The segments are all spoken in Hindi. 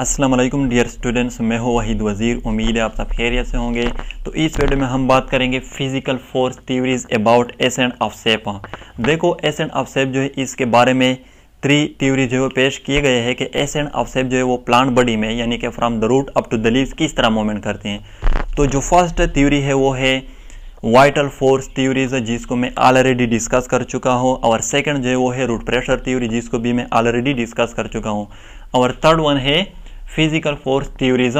अस्सलाम वालेकुम डियर स्टूडेंट्स मैं हूं वहीद वज़ीर उम्मीद है आप सब खैरियत से होंगे तो इस वीडियो में हम बात करेंगे physical force theories about ascent of sap देखो एस एंड ऑफ सेप जो है इसके बारे में थ्री थ्योरी जो है पेश किए गए हैं कि एस एंड ऑफ सेप जो है वो प्लांट बॉडी में यानी कि from the root up to the leaves किस तरह मूवमेंट करते हैं तो जो फर्स्ट थ्योरी है वो है वाइटल फोर्स थ्योरीज जिसको मैं ऑलरेडी डिस्कस कर चुका हूँ और सेकेंड जो है वो है रूट प्रेशर थ्योरी जिसको भी मैं ऑलरेडी डिस्कस कर चुका हूँ और थर्ड वन है फिज़िकल फोर्स थ्योरीज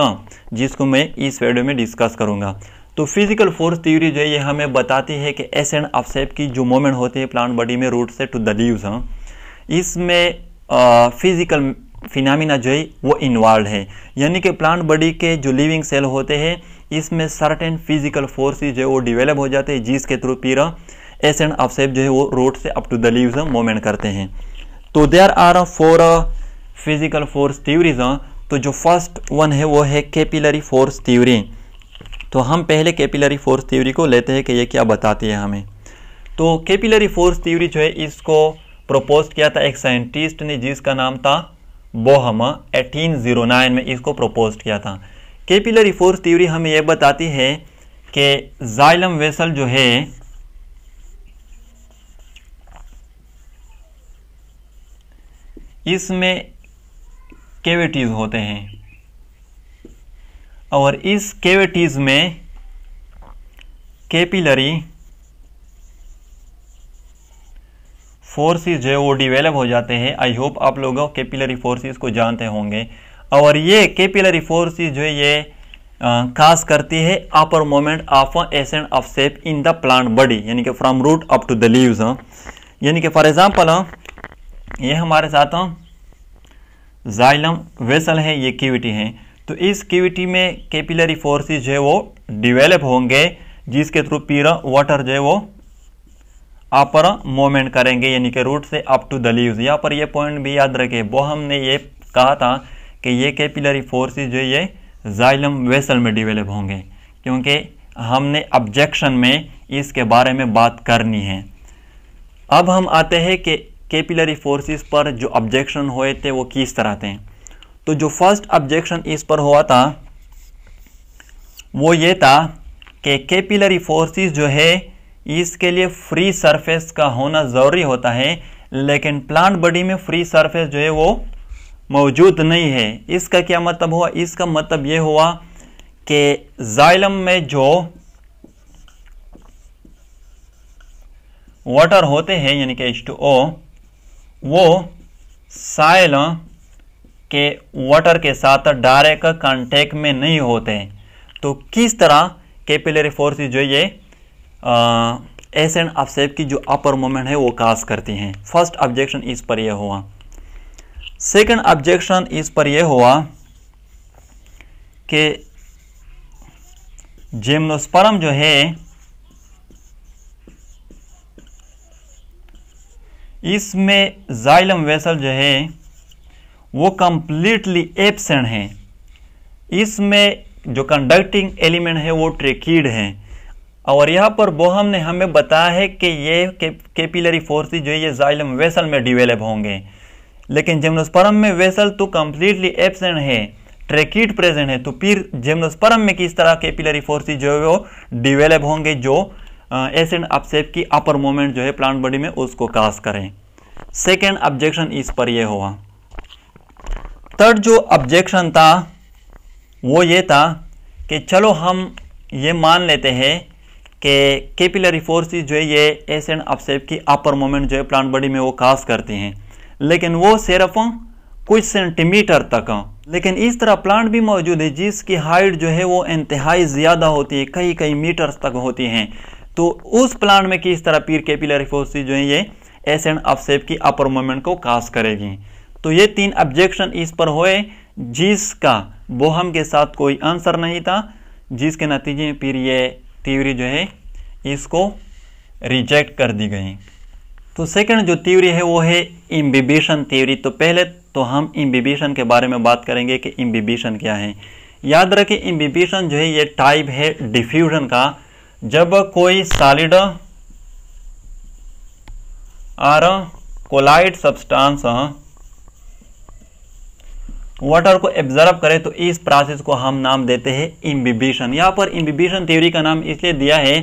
जिसको मैं इस वीडियो में डिस्कस करूंगा तो फिजिकल फोर्स थ्योरी जो है ये हमें बताती है कि एस एंड अफसेप की जो मोमेंट होती है प्लांट बॉडी में रूट से टू द लीव्स इसमें फिजिकल फिनामिना जो है वो इन्वॉल्व है यानी कि प्लांट बॉडी के जो लिविंग सेल होते हैं इसमें सर्टेन फिजिकल फोर्सेज जो है वो डिवेलप हो जाते हैं जिसके थ्रू पीरा एस एंड अफसेप जो है वो रोड से up to the leaves moment करते हैं तो there are four physical force theories तो जो फर्स्ट वन है वो है कैपिलरी फोर्स थ्योरी तो हम पहले कैपिलरी फोर्स थ्योरी को लेते हैं कि ये क्या बताती है हमें तो कैपिलरी फोर्स थ्योरी जो है इसको प्रपोज किया था एक साइंटिस्ट ने जिसका नाम था बोहम 1809 में इसको प्रपोज किया था कैपिलरी फोर्स थ्योरी हमें यह बताती है कि जाइलम वेसल जो है इसमें केविटीज़ होते हैं और इस केविटीज़ में कैपिलरी फोर्सेस जो है वो डिवेलप हो जाते हैं आई होप आप लोग कैपिलरी फोर्सेस को जानते होंगे और ये कैपिलरी फोर्सेस जो है ये खास करती है upper moment of ascent of sap in the plant body यानी कि from root up to the leaves यानी कि फॉर एग्जांपल ये हमारे साथ जाइलम वेसल है ये क्यूविटी है तो इस क्यूविटी में कैपिलरी फोर्सेस जो है वो डिवेलप होंगे जिसके थ्रू पीरा वाटर जो है वो अपर मोमेंट करेंगे यानी कि रूट से अप टू द लीव्स यहाँ पर ये पॉइंट भी याद रखे वो हमने ये कहा था कि ये कैपिलरी फोर्सेस जो ये जाइलम वेसल में डिवेलप होंगे क्योंकि हमने ऑब्जेक्शन में इसके बारे में बात करनी है अब हम आते हैं कि कैपिलरी फोर्सेस पर जो ऑब्जेक्शन हुए थे वो किस तरह थे तो जो फर्स्ट ऑब्जेक्शन इस पर हुआ था वो ये था कि कैपिलरी फोर्सेस जो है इसके लिए फ्री सरफेस का होना ज़रूरी होता है लेकिन प्लांट बॉडी में फ्री सरफेस जो है वो मौजूद नहीं है इसका क्या मतलब हुआ इसका मतलब ये हुआ कि जाइलम में जो वाटर होते हैं यानी कि एच टू ओ वो साइल के वाटर के साथ डायरेक्ट कांटेक्ट में नहीं होते हैं तो किस तरह कैपिलरी फोर्सेस जो ये एस एंड अफसेप की जो अपर मोमेंट है वो काज करती हैं फर्स्ट ऑब्जेक्शन इस पर यह हुआ सेकंड ऑब्जेक्शन इस पर यह हुआ कि जेम्नोस्परम जो है इसमें जाइलम वेसल जो है वो कंप्लीटली एबसेंट है इसमें जो कंडक्टिंग एलिमेंट है वो ट्रेकिड है और यहाँ पर बोहम ने हमें बताया है कि ये के, फोर्सेस जो है ये जाइलम वेसल में डिवेलप होंगे लेकिन जेम्नोस्परम में वेसल तो कम्प्लीटली एबसेंट है ट्रेकिड प्रेजेंट है तो फिर जेम्नोस्परम में किस तरह केपिलरी फोर्सेस जो है वो डिवेलप होंगे जो एस एंड अपसेप की अपर मोमेंट जो है प्लांट बॉडी में उसको कास्ट करें सेकेंड ऑब्जेक्शन इस पर यह हुआ थर्ड जो ऑब्जेक्शन था वो ये था कि चलो हम ये मान लेते हैं कि कैपिलरी फोर्सेस जो है ये एस एंड अपसेप की अपर मोमेंट जो है प्लांट बॉडी में वो कास करती हैं लेकिन वो सिर्फ कुछ सेंटीमीटर तक लेकिन इस तरह प्लांट भी मौजूद है जिसकी हाइट जो है वो इंतहाई ज़्यादा होती है कई कई मीटर्स तक होती हैं तो उस प्लांट में किस तरह पीर कैपिलरिफोसिस जो है ये एस एंड अफसेप की अपर मूवमेंट को कास करेगी तो ये तीन ऑब्जेक्शन इस पर हुए जिसका बोहम के साथ कोई आंसर नहीं था जिसके नतीजे में फिर ये थ्योरी जो है इसको रिजेक्ट कर दी गई तो सेकंड जो थ्योरी है वो है इम्बिबिशन थ्योरी तो पहले तो हम इम्बिबिशन के बारे में बात करेंगे कि इम्बिबिशन क्या है याद रखें इम्बिबिशन जो है ये टाइप है डिफ्यूजन का जब कोई solid or colloid substance water को एब्जर्व करे तो इस प्रोसेस को हम नाम देते हैं इम्बिबिशन यहाँ पर इम्बिबिशन थ्योरी का नाम इसलिए दिया है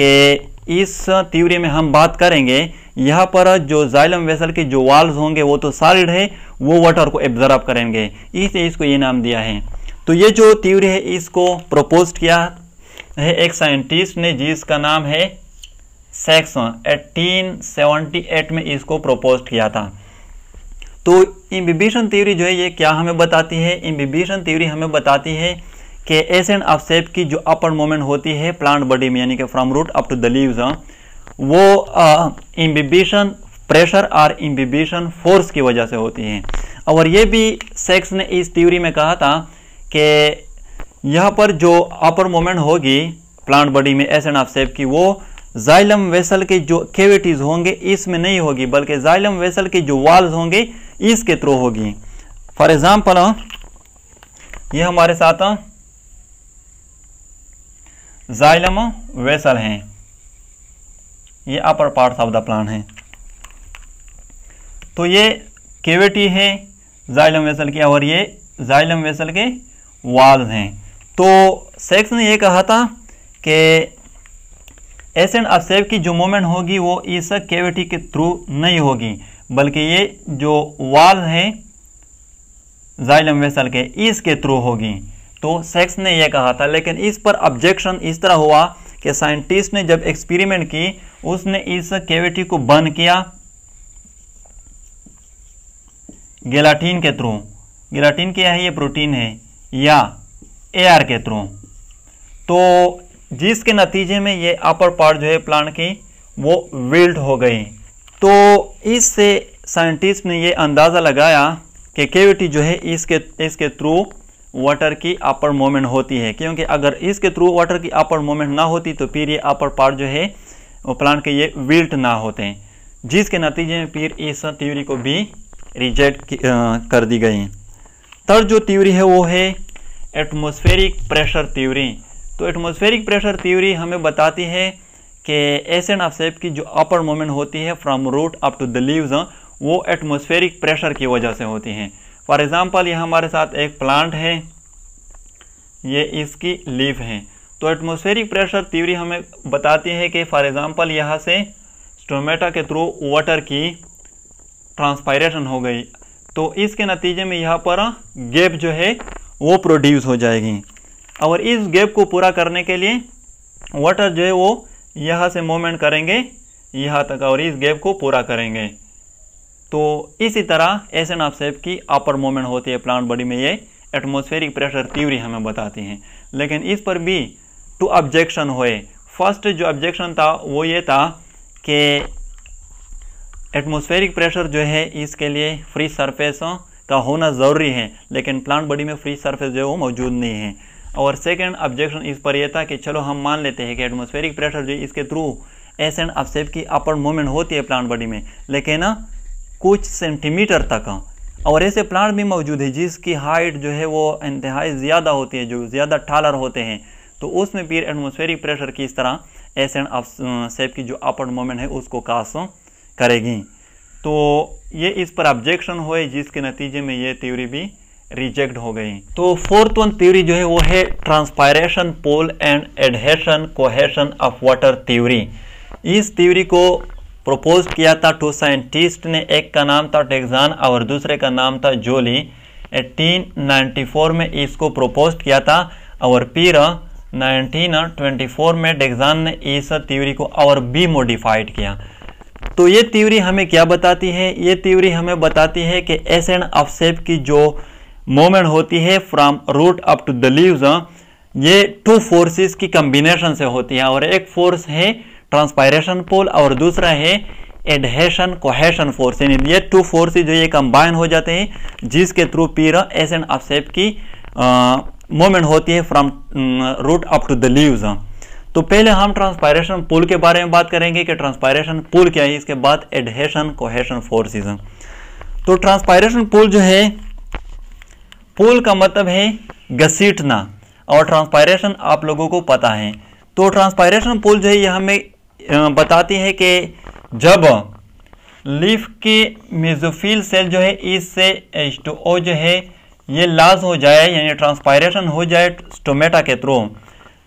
कि इस थ्योरी में हम बात करेंगे यहाँ पर जो जाइलम वेसल के जो वाल्व्स होंगे वो तो सॉलिड है वो वाटर को एब्जर्व करेंगे इसलिए इसको ये नाम दिया है तो ये जो थ्योरी है इसको प्रपोज किया है एक साइंटिस्ट ने जिसका नाम है सेक्सन 1878 में इसको प्रपोज किया था तो इम्बिबिशन थ्योरी जो है ये क्या हमें बताती है इम्बिबिशन थ्योरी हमें बताती है कि एस एंड अफसेप की जो अपर मोमेंट होती है प्लांट बॉडी में यानी कि from root up to the leaves वो इम्बिबिशन प्रेशर और इम्बिबिशन फोर्स की वजह से होती है और ये भी सेक्स ने इस थ्योरी में कहा था कि यहाँ पर जो अपर मोमेंट होगी प्लांट बॉडी में एस एंड ऑफ सेप की वो जाइलम वेसल के जो केविटीज होंगे इसमें नहीं होगी बल्कि जाइलम वेसल के जो वॉल्स होंगे इसके थ्रू होगी फॉर एग्जाम्पल हाँ, ये हमारे साथ जाइलम हाँ, वेसल हैं ये upper part of the plant है तो ये केविटी है जाइलम वेसल की और ये जाइलम वेसल के वाल्व हैं तो सेक्स ने यह कहा था कि एस एंड सेब की जो मूवमेंट होगी वो इस केविटी के थ्रू नहीं होगी बल्कि ये जो वाल है जाइलम वेसल के इसके थ्रू होगी तो सेक्स ने यह कहा था लेकिन इस पर ऑब्जेक्शन इस तरह हुआ कि साइंटिस्ट ने जब एक्सपेरिमेंट की उसने इस केविटी को बंद किया गेलाटीन के थ्रू गेलाटीन क्या है ये प्रोटीन है या एयर के थ्रू तो जिसके नतीजे में ये अपर पार्ट जो है प्लांट की वो विल्ट हो गई तो इससे साइंटिस्ट ने ये अंदाज़ा लगाया कि केविटी जो है इसके इसके थ्रू वाटर की अपर मोमेंट होती है क्योंकि अगर इसके थ्रू वाटर की अपर मोमेंट ना होती तो फिर ये अपर पार्ट जो है प्लांट के ये विल्ट ना होते जिसके नतीजे में फिर इस थ्योरी को भी रिजेक्ट कर दी गई थर्ड जो थ्योरी है वो है एटमॉस्फेरिक प्रेशर थ्योरी तो एटमॉस्फेरिक प्रेशर थ्योरी हमें बताती है कि ऐसे ऑफ सेप की जो अपर मोमेंट होती है from root up to the leaves वो एटमॉस्फेरिक प्रेशर की वजह से होती हैं फॉर एग्ज़ाम्पल ये हमारे साथ एक प्लांट है ये इसकी लीव है तो एटमॉस्फेरिक प्रेशर थ्योरी हमें बताती है कि फॉर एग्ज़ाम्पल यहाँ से स्टोमेटा के थ्रू वाटर की ट्रांसपायरेशन हो गई तो इसके नतीजे में यहाँ पर गैप जो है वो प्रोड्यूस हो जाएगी और इस गैप को पूरा करने के लिए वाटर जो है वो यहाँ से मूवमेंट करेंगे यहाँ तक और इस गैप को पूरा करेंगे तो इसी तरह ऐसे ऑफ सेप की अपर मूवमेंट होती है प्लांट बॉडी में ये एटमोस्फेरिक प्रेशर तीवरी हमें बताती हैं लेकिन इस पर भी टू ऑब्जेक्शन हुए फर्स्ट जो ऑब्जेक्शन था वो ये था कि एटमोस्फेरिक प्रेशर जो है इसके लिए फ्री सरफेस का होना ज़रूरी है लेकिन प्लांट बॉडी में फ्री सरफेस जो है वो मौजूद नहीं है और सेकेंड ऑब्जेक्शन इस पर यह था कि चलो हम मान लेते हैं कि एटमोस्फेरिक प्रेशर जो इसके थ्रू एस एंड अपसेप की अपर मूवमेंट होती है प्लांट बॉडी में लेकिन ना कुछ सेंटीमीटर तक और ऐसे प्लांट भी मौजूद है जिसकी हाइट जो है वो इंतहाई ज़्यादा होती है जो ज़्यादा ठालर होते हैं तो उसमें फिर एटमोसफेरिक प्रेशर की इस तरह एस एंड सेप की जो अपर मोमेंट है उसको कास करेगी तो ये इस पर ऑब्जेक्शन हुए जिसके नतीजे में ये थ्योरी भी रिजेक्ट हो गई तो फोर्थ वन थ्योरी जो है वो है transpiration pull and adhesion cohesion of water theory इस थ्योरी को प्रपोज किया था टू साइंटिस्ट ने एक का नाम था टेक्जान और दूसरे का नाम था जोली 1894 में इसको प्रपोज किया था और पीर 1924 में डेगजान ने इस थ्योरी को और भी मॉडिफाइड किया तो ये त्यूरी हमें क्या बताती है ये त्यूरी हमें बताती है कि एसेंड ऑफ सेप की जो मोमेंट होती है from root up to the leave ये टू फोर्सेस की कम्बिनेशन से होती है और एक फोर्स है ट्रांसपायरेशन पोल और दूसरा है एडहेशन कोहेशन फोर्स यानी ये टू फोर्स जो ये कंबाइन हो जाते हैं जिसके थ्रू पीर एस ऑफ सेप की मोमेंट होती है from root up to the leaves तो पहले हम ट्रांसपायरेशन पुल के बारे में बात करेंगे कि ट्रांसपायरेशन पुल क्या है इसके बाद एडहेशन कोहेशन सीजन तो ट्रांसपायरेशन पुल जो है पुल का मतलब है घसीटना और ट्रांसपायरेशन आप लोगों को पता है तो ट्रांसपायरेशन पुल जो है ये हमें बताती है कि जब लीफ के मेजोफील सेल जो है इससे एच टू ओ जो है ये लाज हो जाए यानी ट्रांसपायरेशन हो जाए स्टोमेटा के थ्रू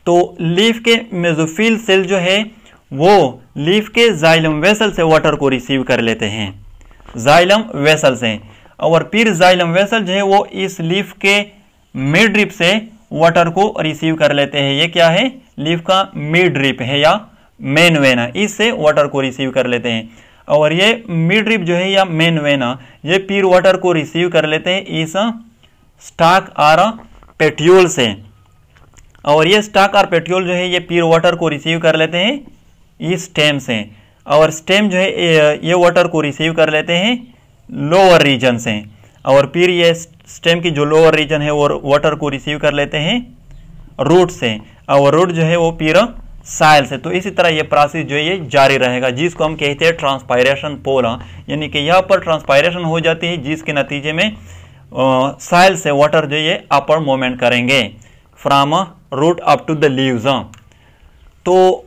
तो लीफ के मेजोफिल सेल जो है वो लीफ के जाइलम वेसल से वाटर को रिसीव कर लेते हैं जाइलम वेसल से और फिर जाइलम वेसल जो है वो इस लीफ के मिड ड्रिप से वाटर को रिसीव कर लेते हैं ये क्या है लीफ का मिड ड्रिप है या मेन वेना इससे वाटर को रिसीव कर लेते हैं और ये मिड ड्रिप जो है या मेन वेना ये पीर वाटर को रिसीव कर लेते हैं इस स्टाक आर पेट्यूल से और ये स्टॉक और पेट्रोल जो है ये प्योर वाटर को रिसीव कर लेते हैं इस स्टेम से और स्टेम जो है ये वाटर को रिसीव कर लेते हैं लोअर रीजन से और फिर ये स्टेम की जो लोअर रीजन है वो वाटर को रिसीव कर लेते हैं रूट से और रूट जो है वो पीर साइल से तो इसी तरह ये प्रोसेस जो है ये जारी रहेगा जिसको हम कहते हैं ट्रांसपायरेशन पोल यानी कि यहाँ पर ट्रांसपायरेशन हो जाती है जिसके नतीजे में साइल से वाटर जो ये अपर मोमेंट करेंगे from root up to the leaves तो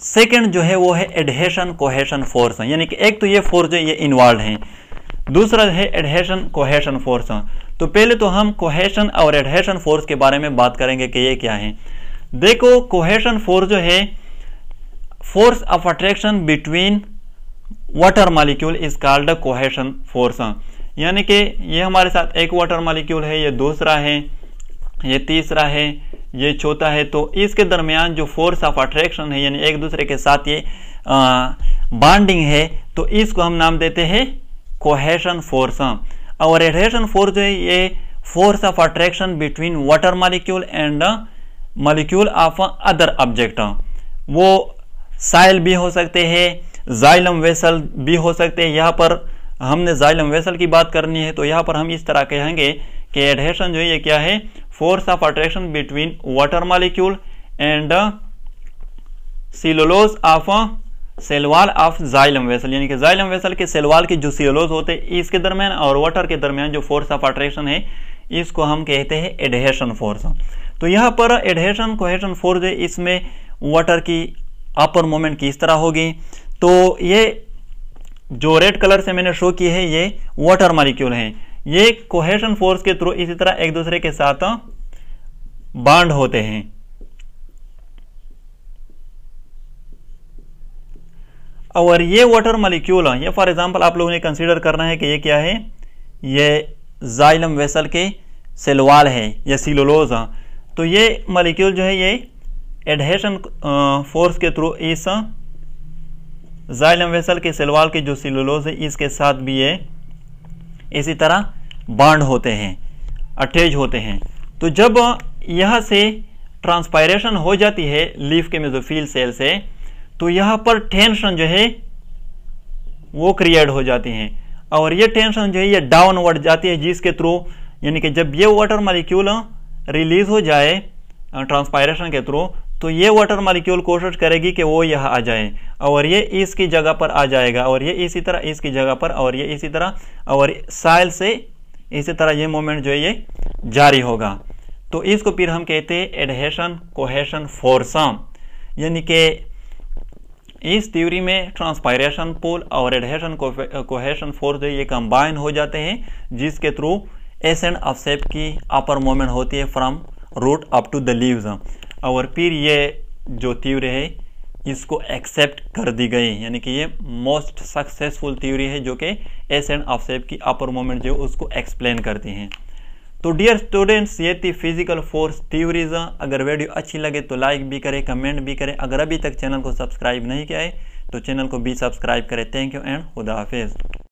सेकंड जो है वो है एडहेशन कोहेशन फोर्स यानी कि एक तो ये फोर्स जो ये इन्वॉल्व है दूसरा है एडहेशन कोहेशन फोर्स तो पहले तो हम कोहेशन और एडहेशन फोर्स के बारे में बात करेंगे कि ये क्या है देखो कोहेशन फोर्स जो है force of attraction between water molecule is called cohesion force यानी कि ये हमारे साथ एक वाटर मालिक्यूल है ये दूसरा है ये तीसरा है ये छोटा है तो इसके दरमियान जो फोर्स ऑफ अट्रैक्शन है यानी एक दूसरे के साथ ये बॉन्डिंग है तो इसको हम नाम देते हैं कोहेशन फोर्स और एडहेशन फोर्स जो है ये force of attraction between water molecule and molecule of other object वो साइल भी हो सकते हैं जाइलम वेसल भी हो सकते हैं यहाँ पर हमने जाइलम वेसल की बात करनी है तो यहाँ पर हम इस तरह कहेंगे कि एडहेशन जो है ये क्या है force of attraction between water molecule and cellulose of cell wall of xylem vessel यानी कि जाइलम वेसल के सेलवाल के जो सेलोलोज होते हैं इसके दरमियान और वाटर के दरमियान जो फोर्स ऑफ अट्रैक्शन है इसको हम कहते हैं एडहेशन फोर्स तो यहाँ पर एडहेशन कोहेशन फोर्स है इसमें वाटर की अपर मोमेंट किस तरह होगी तो ये जो रेड कलर से मैंने शो की है ये वाटर मालिक्यूल है ये कोहेशन फोर्स के थ्रू इसी तरह एक दूसरे के साथ बांड होते हैं और ये वाटर मालिक्यूल ये फॉर एग्जांपल आप लोगों ने कंसीडर करना है कि ये क्या है ये जाइलम वेसल के सेलवाल है या सिलोलोज तो ये मालिक्यूल जो है ये एडहेशन फोर्स के थ्रू इस जाइलम वेसल के सेलवाल के जो सिलोलोज है इसके साथ भी ये इसी तरह बांड होते हैं अटैच होते हैं तो जब यह से ट्रांसपायरेशन हो जाती है लीफ के मेजोफील सेल से तो यहाँ पर टेंशन जो है वो क्रिएट हो जाती हैं और ये टेंशन जो है ये डाउनवर्ड जाती है जिसके थ्रू यानी कि जब ये वाटर मालिक्यूल रिलीज हो जाए ट्रांसपायरेशन के थ्रू तो ये वाटर मालिक्यूल कोशिश करेगी कि वो यहाँ आ जाए और ये इसकी जगह पर आ जाएगा और ये इसी तरह इसकी जगह पर और ये इसी तरह और साइल से इसी तरह ये मोमेंट जो है ये जारी होगा तो इसको फिर हम कहते हैं एडहेशन कोहेशन फोरसम यानी कि इस थ्योरी में ट्रांसपायरेशन पोल और एडहेशन कोहेशन फोर्स जो ये कंबाइन हो जाते हैं जिसके थ्रू एसेंड ऑफ सेप की अपर मोमेंट होती है from root up to the leaves और फिर ये जो थ्योरी है इसको एक्सेप्ट कर दी गई यानी कि ये मोस्ट सक्सेसफुल थ्योरी है जो कि एस एंड ऑफ सेप की अपर मोमेंट जो उसको एक्सप्लेन करती हैं तो डियर स्टूडेंट्स ये थी फिजिकल फोर्स थ्योरीज अगर वीडियो अच्छी लगे तो लाइक भी करें कमेंट भी करें अगर अभी तक चैनल को सब्सक्राइब नहीं किया है तो चैनल को भी सब्सक्राइब करें थैंक यू एंड खुदा हाफिज़